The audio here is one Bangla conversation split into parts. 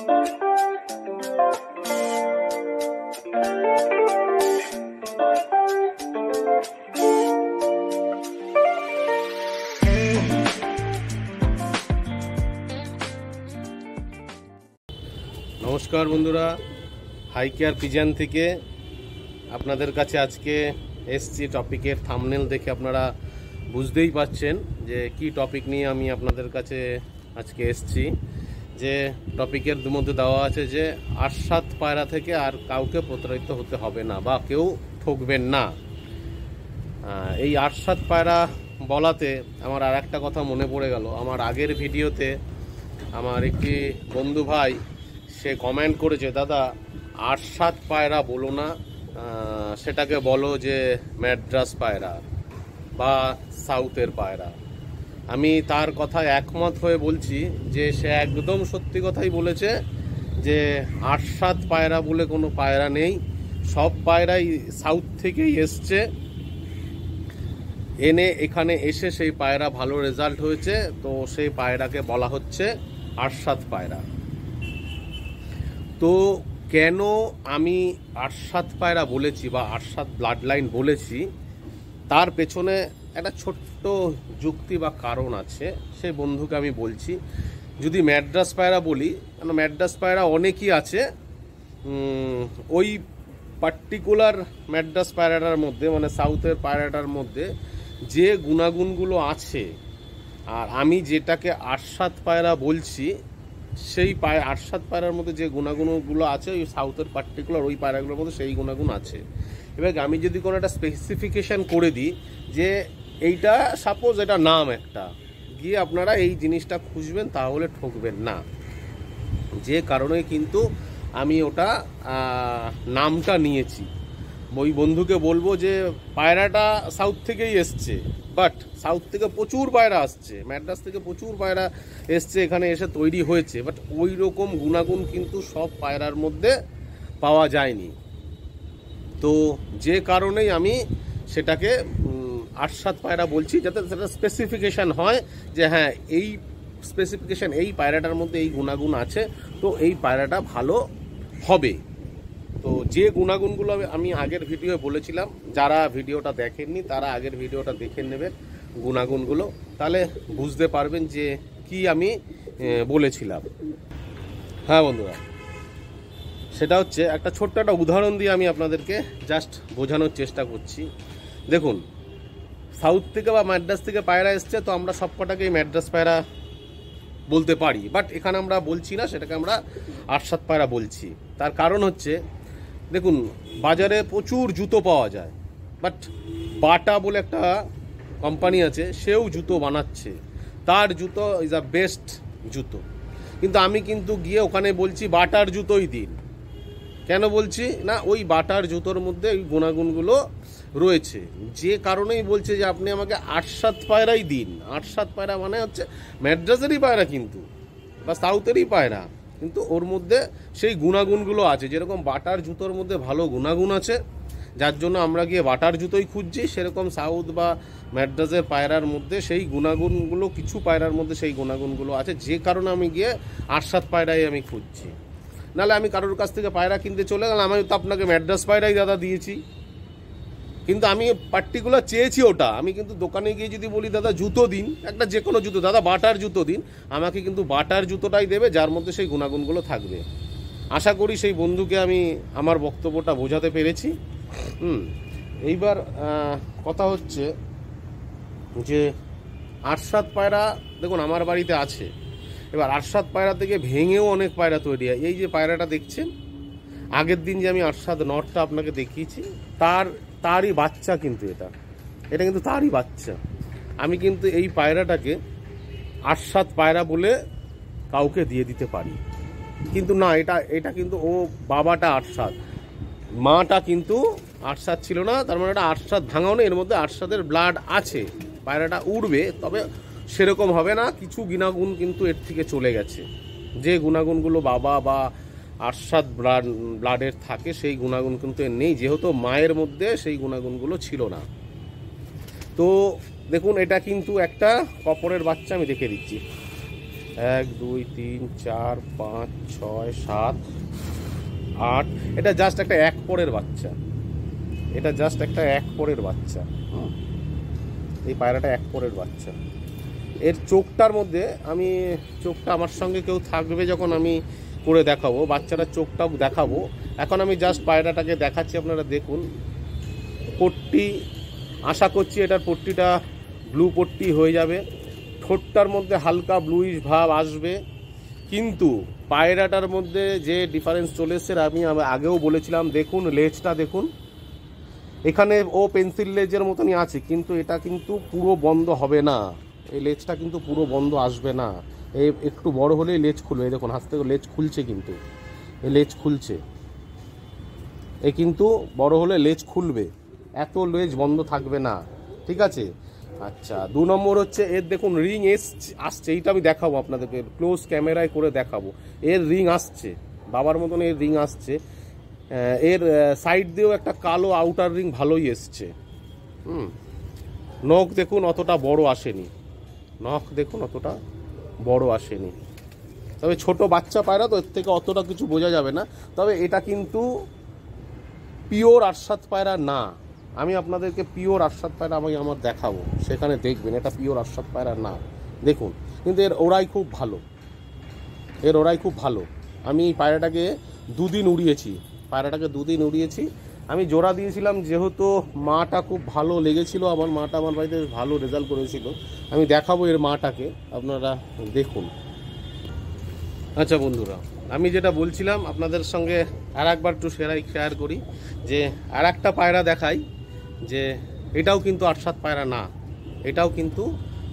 নমস্কার বন্ধুরা হাই কেয়ার পিজান থেকে আপনাদের কাছে আজকে এসছি টপিকের থামনেল দেখে আপনারা বুঝতেই পাচ্ছেন যে কি টপিক নিয়ে আমি আপনাদের কাছে আজকে এসছি যে টপিকের মধ্যে দেওয়া আছে যে আশ্বাদ পায়রা থেকে আর কাউকে প্রতারিত হতে হবে না বা কেউ ঠকবেন না এই আশ্বাদ পায়রা বলাতে আমার আর একটা কথা মনে পড়ে গেল আমার আগের ভিডিওতে আমার একটি বন্ধু ভাই সে কমেন্ট করেছে দাদা আটসাত পায়রা বলো না সেটাকে বলো যে ম্যাড্রাস পায়রা বা সাউথের পায়রা আমি তার কথা একমত হয়ে বলছি যে সে একদম সত্যি কথাই বলেছে যে আট সাত পায়রা বলে কোনো পায়রা নেই সব পায়রাই সাউথ থেকেই এসছে এনে এখানে এসে সেই পায়রা ভালো রেজাল্ট হয়েছে তো সেই পায়রাকে বলা হচ্ছে আরশাদ পায়রা তো কেন আমি আরশাদ পায়রা বলেছি বা আরশাদ ব্লাড লাইন বলেছি তার পেছনে একটা ছোট্ট যুক্তি বা কারণ আছে সেই বন্ধুকে আমি বলছি যদি ম্যাড্রাস পায়রা বলি কেন ম্যাড্রাস পায়রা অনেকই আছে ওই পার্টিকুলার ম্যাড্রাস পায়রাটার মধ্যে মানে সাউথের পায়রাটার মধ্যে যে গুণাগুণগুলো আছে আর আমি যেটাকে আশ্বাত পায়রা বলছি সেই পায় আট সাত পায়রার মধ্যে যে গুণাগুণগুলো আছে ওই সাউথের পার্টিকুলার ওই পায়রাগুলোর মধ্যে সেই গুণাগুণ আছে এবার আমি যদি কোনো একটা স্পেসিফিকেশান করে দিই যে এইটা সাপোজ এটা নাম একটা গিয়ে আপনারা এই জিনিসটা খুঁজবেন তাহলে ঠকবেন না যে কারণে কিন্তু আমি ওটা নামটা নিয়েছি ওই বন্ধুকে বলবো যে পায়রাটা সাউথ থেকেই এসছে বাট সাউথ থেকে প্রচুর পায়রা আসছে ম্যাড্রাস থেকে প্রচুর পায়রা এসছে এখানে এসে তৈরি হয়েছে বাট ওই রকম গুণাগুণ কিন্তু সব পায়রার মধ্যে পাওয়া যায়নি তো যে কারণেই আমি সেটাকে আট সাত পায়রা বলছি যাতে সেটা স্পেসিফিকেশান হয় যে হ্যাঁ এই স্পেসিফিকেশান এই পায়রাটার মধ্যে এই গুণাগুণ আছে তো এই পায়রাটা ভালো হবে তো যে গুণাগুণগুলো আমি আগের ভিডিও বলেছিলাম যারা ভিডিওটা দেখেননি তারা আগের ভিডিওটা দেখে নেবেন গুণাগুণগুলো তাহলে বুঝতে পারবেন যে কি আমি বলেছিলাম হ্যাঁ বন্ধুরা সেটা হচ্ছে একটা ছোট্ট একটা উদাহরণ দিয়ে আমি আপনাদেরকে জাস্ট বোঝানোর চেষ্টা করছি দেখুন সাউথ থেকে বা ম্যাড্রাস থেকে পায়রা এসছে তো আমরা সব কটাকেই ম্যাড্রাস পায়রা বলতে পারি বাট এখানে আমরা বলছি না সেটাকে আমরা আটসাত পায়রা বলছি তার কারণ হচ্ছে দেখুন বাজারে প্রচুর জুতো পাওয়া যায় বাট বাটা বলে একটা কোম্পানি আছে সেও জুতো বানাচ্ছে তার জুতো ইজ আ বেস্ট জুতো কিন্তু আমি কিন্তু গিয়ে ওখানে বলছি বাটার জুতোই দিন কেন বলছি না ওই বাটার জুতোর মধ্যে ওই গুণাগুণগুলো রয়েছে যে কারণেই বলছে যে আপনি আমাকে আট সাত পায়রাই দিন আট সাত পায়রা মানে হচ্ছে ম্যাড্রাসেরই পায়রা কিন্তু বা সাউথেরই পায়রা কিন্তু ওর মধ্যে সেই গুণাগুণগুলো আছে যেরকম বাটার জুতোর মধ্যে ভালো গুণাগুণ আছে যার জন্য আমরা গিয়ে বাটার জুতোই খুঁজছি সেরকম সাউথ বা ম্যাড্রাসের পায়রার মধ্যে সেই গুণাগুণগুলো কিছু পায়রার মধ্যে সেই গুণাগুণগুলো আছে যে কারণে আমি গিয়ে আট সাত পায়রাই আমি খুঁজছি নাহলে আমি কারোর কাছ থেকে পায়রা কিনতে চলে গেলাম আমি তো আপনাকে ম্যাড্রাস পায়রাই দাদা দিয়েছি কিন্তু আমি পার্টিকুলার চেয়েছি ওটা আমি কিন্তু দোকানে গিয়ে যদি বলি দাদা জুতো দিন একটা যে কোনো জুতো দাদা বাটার জুতো দিন আমাকে কিন্তু বাটার জুতোটাই দেবে যার মধ্যে সেই গুণাগুণগুলো থাকবে আশা করি সেই বন্ধুকে আমি আমার বক্তব্যটা বোঝাতে পেরেছি হুম এইবার কথা হচ্ছে যে আটসাত পায়রা দেখুন আমার বাড়িতে আছে এবার আটসাত পায়রা থেকে ভেঙেও অনেক পায়রা তৈরি হয় এই যে পায়রাটা দেখছেন আগের দিন যে আমি আটসাত নটটা আপনাকে দেখিয়েছি তার তারই বাচ্চা কিন্তু এটা এটা কিন্তু তারই বাচ্চা আমি কিন্তু এই পায়রাটাকে আশ্বাদ পায়রা বলে কাউকে দিয়ে দিতে পারি কিন্তু না এটা এটা কিন্তু ও বাবাটা আটসাদ মাটা কিন্তু আটসাদ ছিল না তার মানে এটা আটসাদ ভাঙানো এর মধ্যে আটসাদের ব্লাড আছে পায়রাটা উড়বে তবে সেরকম হবে না কিছু গুণাগুণ কিন্তু এর থেকে চলে গেছে যে গুণাগুণগুলো বাবা বা আশ্বাদ ব্লাড ব্লাডের থাকে সেই গুণাগুণ কিন্তু নেই যেহেতু মায়ের মধ্যে সেই গুণাগুণগুলো ছিল না তো দেখুন এটা কিন্তু একটা কপরের বাচ্চা আমি দেখে দিচ্ছি এক দুই তিন চার পাঁচ ছয় সাত আট এটা জাস্ট একটা এক পরের বাচ্চা এটা জাস্ট একটা এক পরের বাচ্চা এই পায়রাটা এক পরের বাচ্চা এর চোখটার মধ্যে আমি চোখটা আমার সঙ্গে কেউ থাকবে যখন আমি করে দেখাবো বাচ্চারা চোখটাও দেখাবো এখন আমি জাস্ট পায়রাটাকে দেখাচ্ছি আপনারা দেখুন পট্টি আশা করছি এটার পট্টিটা ব্লু পট্টি হয়ে যাবে ঠোঁটটার মধ্যে হালকা ব্লুইশ ভাব আসবে কিন্তু পায়রাটার মধ্যে যে ডিফারেন্স চলে এসছে আমি আগেও বলেছিলাম দেখুন লেজটা দেখুন এখানে ও পেন্সিল লেজের মতনই আছে কিন্তু এটা কিন্তু পুরো বন্ধ হবে না এই লেজটা কিন্তু পুরো বন্ধ আসবে না এই একটু বড় হলেই লেজ খুলবে এই দেখুন হাসতে লেজ খুলছে কিন্তু এই লেজ খুলছে এ কিন্তু বড় হলে লেজ খুলবে এত লেজ বন্ধ থাকবে না ঠিক আছে আচ্ছা দু নম্বর হচ্ছে এর দেখুন রিং এস আসছে এইটা আমি দেখাবো আপনাদেরকে ক্লোজ ক্যামেরায় করে দেখাবো এর রিং আসছে বাবার মতন এর রিং আসছে এর সাইড দিয়েও একটা কালো আউটার রিং ভালোই এসছে হুম নখ দেখুন অতটা বড় আসেনি নখ দেখুন অতটা বড় আসেনি তবে ছোট বাচ্চা পায়রা তো এর থেকে অতটা কিছু বোঝা যাবে না তবে এটা কিন্তু পিওর আশ্বাদ পায়রা না আমি আপনাদেরকে পিওর আশ্বাদ পায়রা আমি আমার দেখাবো সেখানে দেখবেন এটা পিওর আশ্বাদ পায়রা না দেখুন কিন্তু এর ওড়াই খুব ভালো এর ওড়াই খুব ভালো আমি পায়রাটাকে দুদিন উড়িয়েছি পায়রাটাকে দুদিন উড়িয়েছি আমি জোড়া দিয়েছিলাম যেহেতু মাটা খুব ভালো লেগেছিল আমার মাটা আমার বাড়িতে ভালো রেজাল্ট করেছিল আমি দেখাবো এর মাটাকে আপনারা দেখুন আচ্ছা বন্ধুরা আমি যেটা বলছিলাম আপনাদের সঙ্গে আর একবার একটু সেরাই শেয়ার করি যে আর একটা পায়রা দেখাই যে এটাও কিন্তু আটসাত পায়রা না এটাও কিন্তু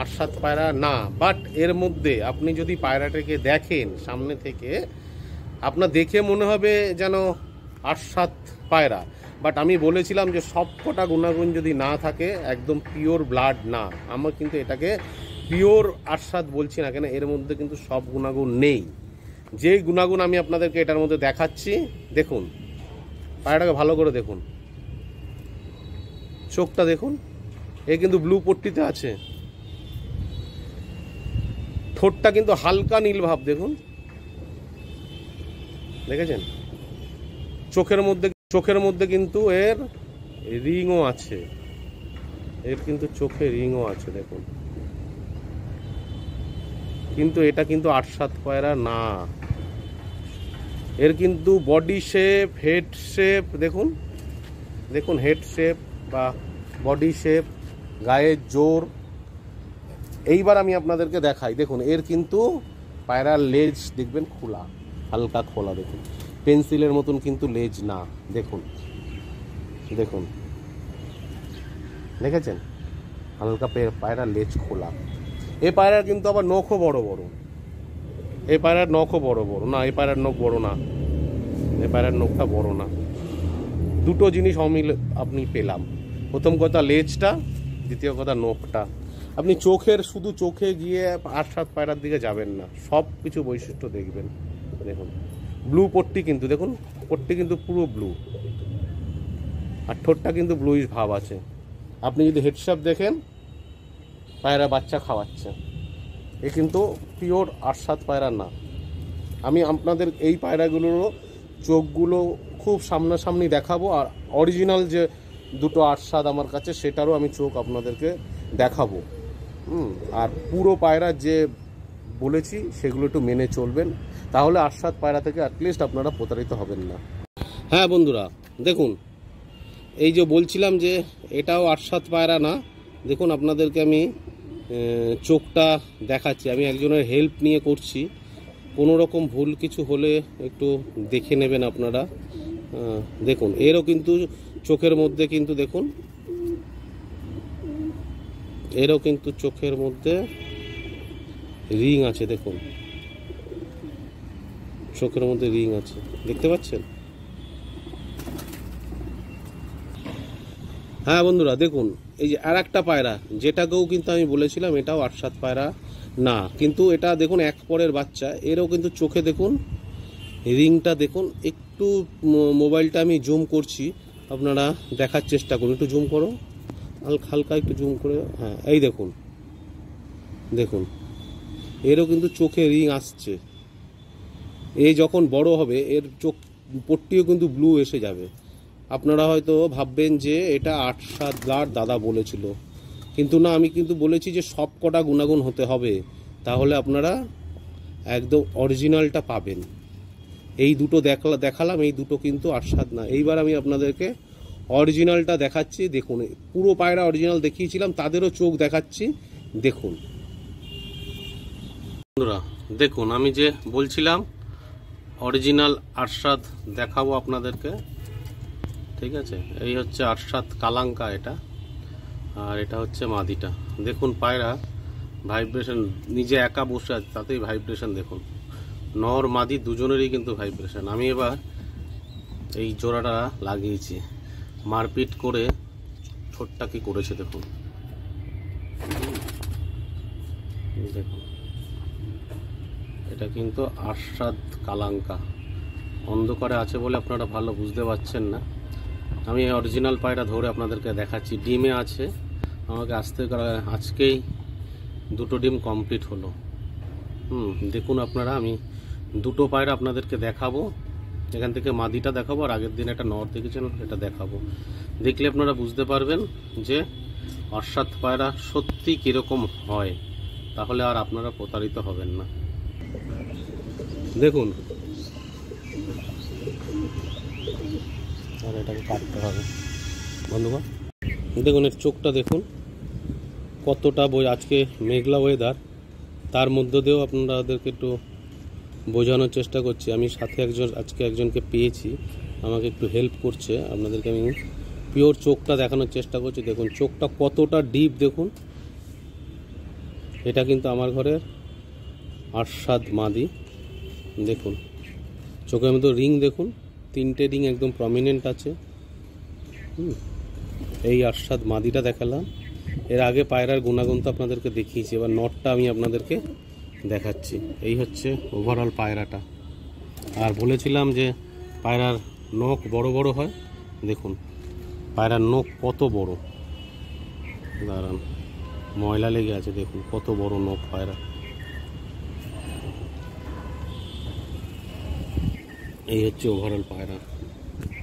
আটসাত পায়রা না বাট এর মধ্যে আপনি যদি পায়রাটাকে দেখেন সামনে থেকে আপনার দেখে মনে হবে যেন আটসাত পায়রা বাট আমি বলেছিলাম যে সব কটা গুণাগুণ যদি না থাকে একদম পিওর ব্লাড না আমার কিন্তু এটাকে পিওর আশ্বাদ বলছি না কেন এর মধ্যে কিন্তু সব গুণাগুণ নেই যে গুণাগুণ আমি আপনাদেরকে এটার মধ্যে দেখাচ্ছি দেখুন পায়রাটাকে ভালো করে দেখুন চোখটা দেখুন এ কিন্তু ব্লু পট্টিতে আছে ঠোঁটটা কিন্তু হালকা নীল ভাব দেখুন দেখেছেন চোখের মধ্যে চোখের মধ্যে কিন্তু এর রিংও আছে এর কিন্তু চোখে রিংও আছে দেখুন কিন্তু এটা কিন্তু আট সাত পায়রা না এর কিন্তু বডি শেপ হেড শেপ দেখুন দেখুন হেড শেপ বা বডি শেপ গায়ের জোর এইবার আমি আপনাদেরকে দেখাই দেখুন এর কিন্তু পায়রার লেজ দেখবেন খোলা হালকা খোলা দেখুন পেন্সিলের মতন কিন্তু লেজ না দেখুন দেখুন দেখেছেন হালকা পায়রা লেজ খোলা এ পায়রার কিন্তু আবার নখও বড় বড় এই পায়রার নখও বড় বড় না এ পায়রার নখ বড় না এ পায়রার নখটা বড় না দুটো জিনিস অমিল আপনি পেলাম প্রথম কথা লেজটা দ্বিতীয় কথা নখটা আপনি চোখের শুধু চোখে গিয়ে আট সাত পায়রার দিকে যাবেন না সব কিছু বৈশিষ্ট্য দেখবেন দেখুন ব্লু পট্টি কিন্তু দেখুন পট্টি কিন্তু পুরো ব্লু আর ঠোঁটটা কিন্তু ব্লুইশ ভাব আছে আপনি যদি হেডসাপ দেখেন পায়রা বাচ্চা খাওয়াচ্ছে এ কিন্তু পিওর আটসাত পায়রা না আমি আপনাদের এই পায়রাগুলোরও চোখগুলো খুব সামনাসামনি দেখাবো আর অরিজিনাল যে দুটো আটসাদ আমার কাছে সেটারও আমি চোখ আপনাদেরকে দেখাবো আর পুরো পায়রা যে বলেছি সেগুলো একটু মেনে চলবেন তাহলে আশ্বাদ পায়রা থেকে অ্যাটলিস্ট আপনারা প্রতারিত হবেন না হ্যাঁ বন্ধুরা দেখুন এই যে বলছিলাম যে এটাও আটসাত পায়রা না দেখুন আপনাদেরকে আমি চোখটা দেখাচ্ছি আমি একজনের হেল্প নিয়ে করছি কোনো রকম ভুল কিছু হলে একটু দেখে নেবেন আপনারা দেখুন এরও কিন্তু চোখের মধ্যে কিন্তু দেখুন এরও কিন্তু চোখের মধ্যে রিং আছে দেখুন চোখের মধ্যে রিং আছে দেখতে পাচ্ছেন হ্যাঁ বন্ধুরা দেখুন এই যে আর একটা পায়রা যেটাকেও কিন্তু আমি বলেছিলাম এটাও আট সাত পায়রা না কিন্তু এটা দেখুন এক পরের বাচ্চা এরও কিন্তু চোখে দেখুন রিংটা দেখুন একটু মোবাইলটা আমি জুম করছি আপনারা দেখার চেষ্টা করুন একটু জুম করো হালকা হালকা একটু জুম করে হ্যাঁ এই দেখুন দেখুন এরও কিন্তু চোখে রিং আসছে এ যখন বড় হবে এর চোখ পট্টিও কিন্তু ব্লু এসে যাবে আপনারা হয়তো ভাববেন যে এটা আট সাত গার দাদা বলেছিল কিন্তু না আমি কিন্তু বলেছি যে সব কটা গুণাগুণ হতে হবে তাহলে আপনারা একদম অরিজিনালটা পাবেন এই দুটো দেখলা দেখালাম এই দুটো কিন্তু আট সাত না এইবার আমি আপনাদেরকে অরিজিনালটা দেখাচ্ছি দেখুন পুরো পায়রা অরিজিনাল দেখিয়েছিলাম তাদেরও চোখ দেখাচ্ছি দেখুন বন্ধুরা দেখুন আমি যে বলছিলাম অরিজিনাল আর্শাদ দেখাবো আপনাদেরকে ঠিক আছে এই হচ্ছে আর্শাদ কালাঙ্কা এটা আর এটা হচ্ছে মাদিটা দেখুন পায়রা ভাইব্রেশন নিজে একা বসে আছে তাতেই ভাইব্রেশন দেখুন নর মাদি দুজনেরই কিন্তু ভাইব্রেশন আমি এবার এই জোড়াটা লাগিয়েছি মারপিট করে ঠোঁটটা কি করেছে দেখুন দেখুন এটা কিন্তু আশ্বাদ কালাঙ্কা অন্ধকারে আছে বলে আপনারা ভালো বুঝতে পারছেন না আমি অরিজিনাল পায়রা ধরে আপনাদেরকে দেখাচ্ছি ডিমে আছে আমাকে আসতে আজকেই দুটো ডিম কমপ্লিট হলো হুম দেখুন আপনারা আমি দুটো পায়রা আপনাদেরকে দেখাবো এখান থেকে মাদিটা দেখাবো আর আগের দিন একটা নর দেখেছেন এটা দেখাবো দেখলে আপনারা বুঝতে পারবেন যে অর্ষাৎ পায়রা সত্যি কীরকম হয় তাহলে আর আপনারা প্রতারিত হবেন না দেখুন আর এটাকে কাটতে হবে বন্ধুগণ দেখুন এর চোখটা দেখুন কতটা বই আজকে মেঘলা ওয়েদার তার মধ্য দিয়েও আপনাদেরকে একটু বোঝানোর চেষ্টা করছি আমি সাথে একজন আজকে একজনকে পেয়েছি আমাকে একটু হেল্প করছে আপনাদেরকে আমি পিওর চোখটা দেখানোর চেষ্টা করছি দেখুন চোখটা কতটা ডিপ দেখুন এটা কিন্তু আমার ঘরের আরশাদ মাদি দেখুন চোখের মতো রিং দেখুন তিনটে রিং একদম প্রমিনেন্ট আছে এই আরশাদ মাদিটা দেখালাম এর আগে পায়রার গুণাগুণ তো আপনাদেরকে দেখিয়েছি এবার নটটা আমি আপনাদেরকে দেখাচ্ছি এই হচ্ছে ওভারঅল পায়রাটা আর বলেছিলাম যে পায়রার নখ বড় বড় হয় দেখুন পায়রার নখ কত বড় দাঁড়ান ময়লা লেগে আছে দেখুন কত বড় নখ পায়রা এই হচ্ছে ওভারঅল পায়রা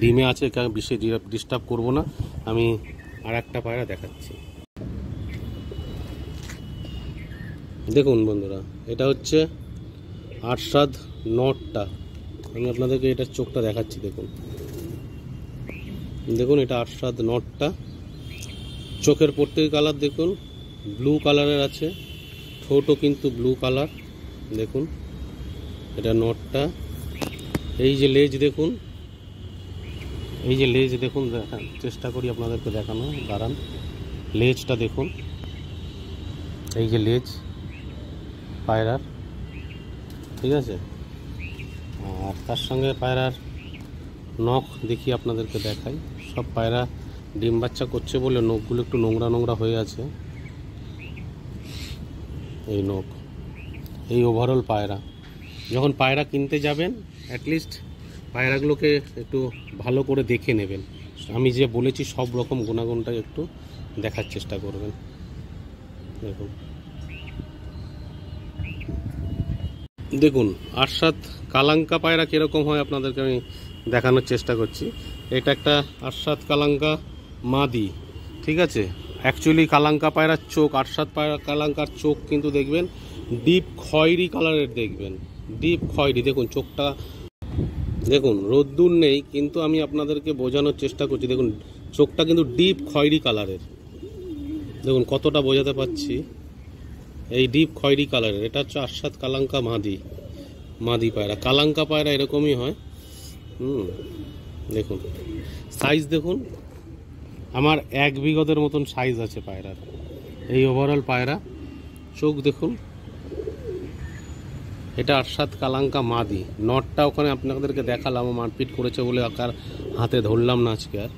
ডিমে আছে বেশি ডিস্টার্ব করব না আমি আর একটা পায়রা দেখাচ্ছি দেখুন বন্ধুরা এটা হচ্ছে আটসাদ নটটা আমি আপনাদেরকে এটা চোখটা দেখাচ্ছি দেখুন দেখুন এটা আটসাদ নটটা চোখের প্রত্যেক কালার দেখুন ব্লু কালারের আছে ঠোঁটও কিন্তু ব্লু কালার দেখুন এটা নটটা এই যে লেজ দেখুন এই যে লেজ দেখুন দেখান চেষ্টা করি আপনাদেরকে দেখানো দাঁড়ান লেজটা দেখুন এই যে লেজ পায়রার ঠিক আছে আর তার সঙ্গে পায়রার নখ দেখি আপনাদেরকে দেখাই সব পায়রা ডিম বাচ্চা করছে বলে নখগুলো একটু নোংরা নোংরা হয়ে আছে এই নখ এই ওভারঅল পায়রা যখন পায়রা কিনতে যাবেন অ্যাটলিস্ট পায়রাগুলোকে একটু ভালো করে দেখে নেবেন আমি যে বলেছি সব রকম গুণাগুণটা একটু দেখার চেষ্টা করবেন দেখুন দেখুন আরশাদ কালাঙ্কা পায়রা কীরকম হয় আপনাদেরকে আমি দেখানোর চেষ্টা করছি এটা একটা আরশাদ কালাঙ্কা মাদি ঠিক আছে অ্যাকচুয়ালি কালাঙ্কা পায়রার চোখ আটসাত পায়রা কালাঙ্কার চোখ কিন্তু দেখবেন ডিপ খয়েরি কালারের দেখবেন ডিপ খয়েরি দেখুন চোখটা দেখুন রোদ্দুর নেই কিন্তু আমি আপনাদেরকে বোঝানোর চেষ্টা করছি দেখুন চোখটা কিন্তু ডিপ খয়েরি কালারের দেখুন কতটা বোঝাতে পারছি এই ডিপ খয়েরি কালারের এটা হচ্ছে আশ্বাদ কালাঙ্কা মাদি মাদি পায়রা কালাঙ্কা পায়রা এরকমই হয় হুম দেখুন সাইজ দেখুন আমার এক বিগতের মতন সাইজ আছে পায়রার এই ওভারঅল পায়রা চোখ দেখুন এটা আরশাদ কালাঙ্কা মাদি নটটা ওখানে আপনাদেরকে দেখালাম মারপিট করেছে বলে আকার হাতে ধরলাম না আজকে আর